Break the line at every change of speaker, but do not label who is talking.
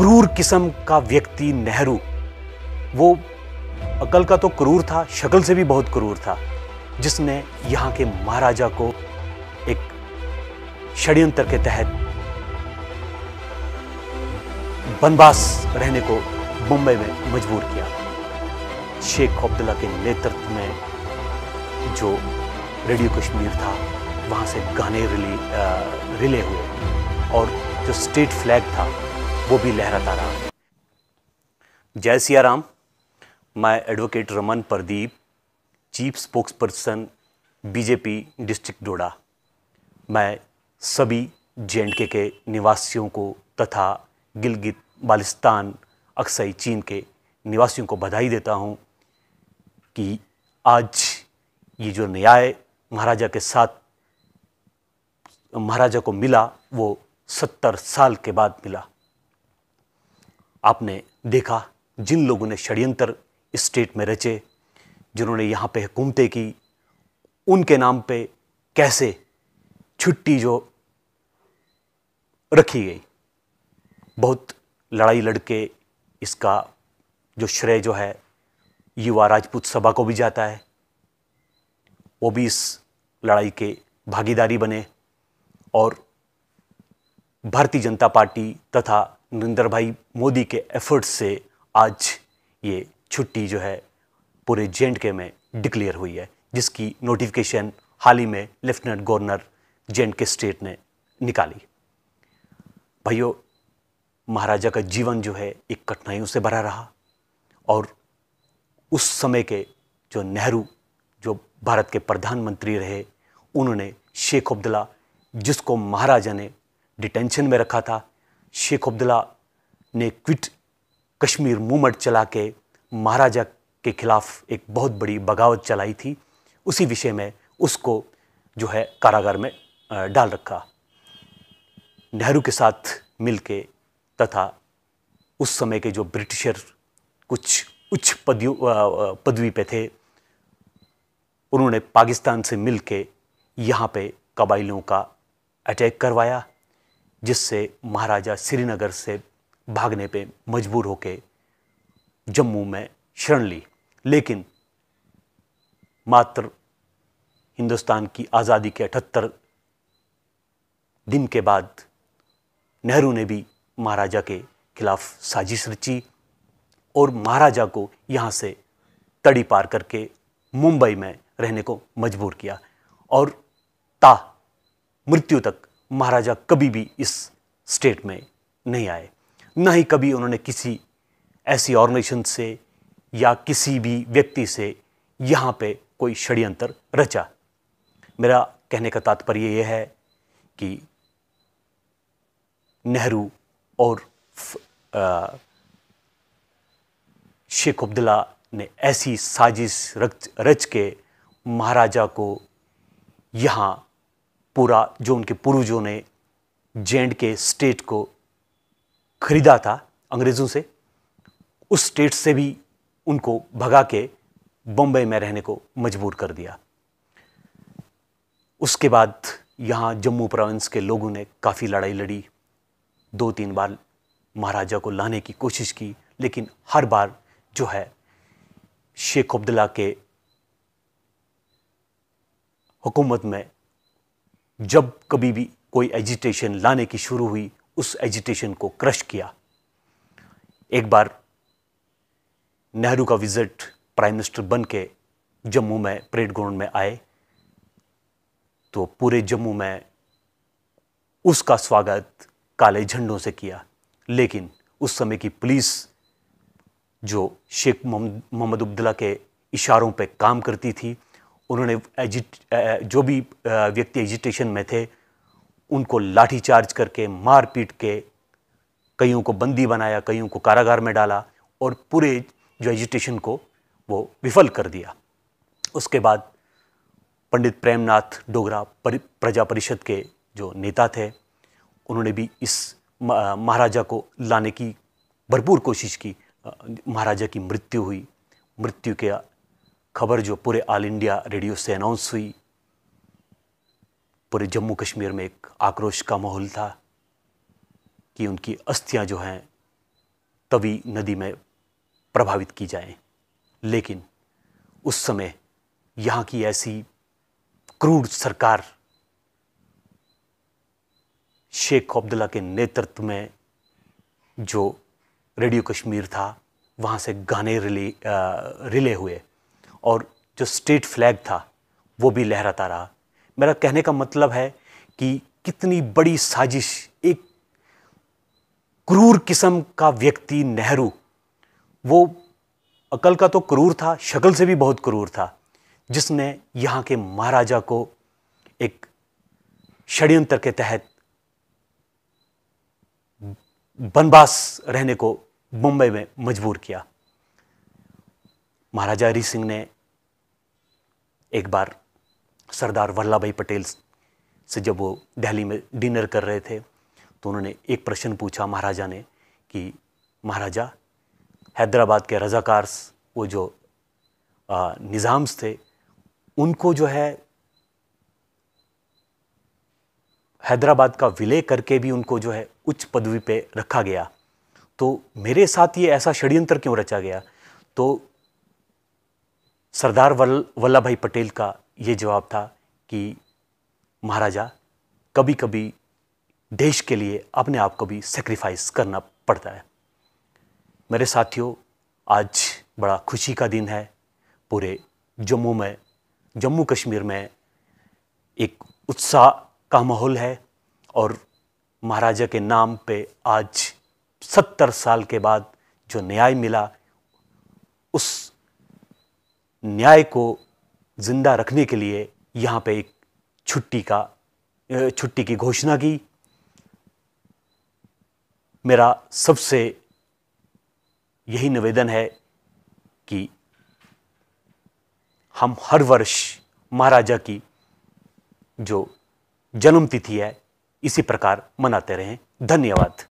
क्रूर किस्म का व्यक्ति नेहरू वो अकल का तो क्रूर था शक्ल से भी बहुत क्रूर था जिसने यहाँ के महाराजा को एक षड्यंत्र के तहत बनवास रहने को मुंबई में मजबूर किया शेख अब्दुल्ला के नेतृत्व में जो रेडियो कश्मीर था वहाँ से गाने रिले रिले हुए और जो स्टेट फ्लैग था वो भी लहराता रहा जय सियाराम मैं advocate Raman Pradeep chief spokesperson BJP district Doda मैं सभी जे के, के निवासियों को तथा गिलगित बालिस्तान अक्सई चीन के निवासियों को बधाई देता हूं कि आज ये जो न्याय महाराजा के साथ महाराजा को मिला वो सत्तर साल के बाद मिला आपने देखा जिन लोगों ने षड्यंत्र स्टेट में रचे जिन्होंने यहाँ पे हुकूमतें की उनके नाम पे कैसे छुट्टी जो रखी गई बहुत लड़ाई लड़के इसका जो श्रेय जो है युवा राजपूत सभा को भी जाता है वो भी इस लड़ाई के भागीदारी बने और भारतीय जनता पार्टी तथा नरेंद्र भाई मोदी के एफर्ट्स से आज ये छुट्टी जो है पूरे जे के में डिक्लेयर हुई है जिसकी नोटिफिकेशन हाल ही में लेफ्टिनेंट गवर्नर जे के स्टेट ने निकाली भाइयों महाराजा का जीवन जो है एक कठिनाइयों से भरा रहा और उस समय के जो नेहरू जो भारत के प्रधानमंत्री रहे उन्होंने शेख अब्दुल्ला जिसको महाराजा ने डिटेंशन में रखा था शेख अब्दुल्ला ने क्विट कश्मीर मूवमेंट चला के महाराजा के खिलाफ एक बहुत बड़ी बगावत चलाई थी उसी विषय में उसको जो है कारागार में डाल रखा नेहरू के साथ मिलके तथा उस समय के जो ब्रिटिशर कुछ उच्च पदवी पे थे उन्होंने पाकिस्तान से मिलके यहाँ पे कबाइलों का अटैक करवाया जिससे महाराजा श्रीनगर से भागने पे मजबूर होके जम्मू में शरण ली लेकिन मात्र हिंदुस्तान की आज़ादी के अठहत्तर दिन के बाद नेहरू ने भी महाराजा के खिलाफ साजिश रची और महाराजा को यहाँ से तड़ी पार करके मुंबई में रहने को मजबूर किया और ता मृत्यु तक महाराजा कभी भी इस स्टेट में नहीं आए ना ही कभी उन्होंने किसी ऐसी ऑर्गेनाइजेशन से या किसी भी व्यक्ति से यहाँ पे कोई षड्यंत्र रचा मेरा कहने का तात्पर्य यह है कि नेहरू और शेख अब्दुल्ला ने ऐसी साजिश रच रच के महाराजा को यहाँ पूरा जो उनके पूर्वजों ने जेंड के स्टेट को खरीदा था अंग्रेज़ों से उस स्टेट से भी उनको भगा के बम्बई में रहने को मजबूर कर दिया उसके बाद यहाँ जम्मू प्रोविंस के लोगों ने काफ़ी लड़ाई लड़ी दो तीन बार महाराजा को लाने की कोशिश की लेकिन हर बार जो है शेख अब्दुल्ला के हुकूमत में जब कभी भी कोई एजिटेशन लाने की शुरू हुई उस एजिटेशन को क्रश किया एक बार नेहरू का विजिट प्राइम मिनिस्टर बन के जम्मू में परेड ग्राउंड में आए तो पूरे जम्मू में उसका स्वागत काले झंडों से किया लेकिन उस समय की पुलिस जो शेख मोहम्मद अब्दुल्ला के इशारों पर काम करती थी उन्होंने एजिट जो भी व्यक्ति एजिटेशन में थे उनको लाठी चार्ज करके मार पीट के कईयों को बंदी बनाया कईयों को कारागार में डाला और पूरे जो एजिटेशन को वो विफल कर दिया उसके बाद पंडित प्रेमनाथ डोगरा प्रजा परिषद के जो नेता थे उन्होंने भी इस महाराजा को लाने की भरपूर कोशिश की महाराजा की मृत्यु हुई मृत्यु के खबर जो पूरे ऑल इंडिया रेडियो से अनाउंस हुई पूरे जम्मू कश्मीर में एक आक्रोश का माहौल था कि उनकी अस्थियां जो हैं तवी नदी में प्रभावित की जाएं लेकिन उस समय यहाँ की ऐसी क्रूर सरकार शेख अब्दुल्ला के नेतृत्व में जो रेडियो कश्मीर था वहाँ से गाने रिले आ, रिले हुए और जो स्टेट फ्लैग था वो भी लहराता रहा मेरा कहने का मतलब है कि कितनी बड़ी साजिश एक क्रूर किस्म का व्यक्ति नेहरू वो अकल का तो क्रूर था शक्ल से भी बहुत क्रूर था जिसने यहाँ के महाराजा को एक षड्यंत्र के तहत बनबास रहने को मुंबई में मजबूर किया महाराजा हरी सिंह ने एक बार सरदार वल्लभ भाई पटेल से जब वो दिल्ली में डिनर कर रहे थे तो उन्होंने एक प्रश्न पूछा महाराजा ने कि महाराजा हैदराबाद के रज़ाकार्स वो जो निज़ाम्स थे उनको जो है हैदराबाद का विलय करके भी उनको जो है उच्च पदवी पे रखा गया तो मेरे साथ ये ऐसा षड्यंत्र क्यों रचा गया तो सरदार वल्लभ भाई पटेल का ये जवाब था कि महाराजा कभी कभी देश के लिए अपने आप को भी सेक्रीफाइस करना पड़ता है मेरे साथियों आज बड़ा खुशी का दिन है पूरे जम्मू में जम्मू कश्मीर में एक उत्साह का माहौल है और महाराजा के नाम पे आज सत्तर साल के बाद जो न्याय मिला उस न्याय को जिंदा रखने के लिए यहाँ पे एक छुट्टी का छुट्टी की घोषणा की मेरा सबसे यही निवेदन है कि हम हर वर्ष महाराजा की जो जन्मतिथि है इसी प्रकार मनाते रहें धन्यवाद